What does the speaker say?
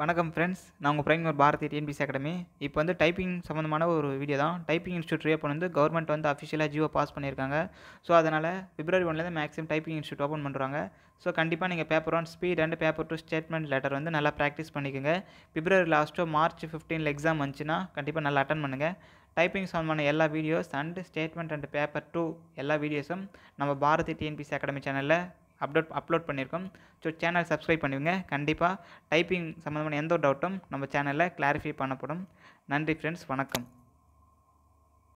வணக்கம் ஃப்ரெண்ட்ஸ் நான் உங்கள் பிரைமர் பாரதி டிஎன்பிசி அகாடமி இப்போ வந்து டைப்பிங் சம்மந்தமான ஒரு வீடியோ தான் டைப்பிங் இன்ஸ்டியூட் ஓப்பன் வந்து கவர்மெண்ட் வந்து அஃபிஷியலாக ஜியோ பாஸ் பண்ணியிருக்காங்க ஸோ அதனால் பிப்ரவரி ஒன்லேருந்து மேக்ஸிமம் டைப்பிங் இன்ஸ்டியூட் ஓப்பன் பண்ணுறாங்க ஸோ கண்டிப்பாக நீங்கள் paper one speed and paper two statement letter வந்து நல்லா ப்ராக்டிஸ் பண்ணிக்கோங்க பிப்ரவரி லாஸ்ட்டோ மார்ச் ஃபிஃப்டீனில் எக்ஸாம் வந்துச்சுன்னா கண்டிப்பாக நல்லா அட்டன் பண்ணுங்கள் டைப்பிங் சம்மந்தமான எல்லா videos and statement and paper two எல்லா வீடியோஸும் நம்ம பாரதி டிஎன்பிசி அகாடமி சேனலில் அப்லோட் அப்லோட் பண்ணியிருக்கோம் ஸோ சேனல் சப்ஸ்கிரைப் பண்ணுவீங்க கண்டிப்பாக டைப்பிங் சம்மந்தமான எந்த ஒரு டவுட்டும் நம்ம சேனலில் கிளாரிஃபை பண்ணப்படும் நன்றி ஃப்ரெண்ட்ஸ் வணக்கம்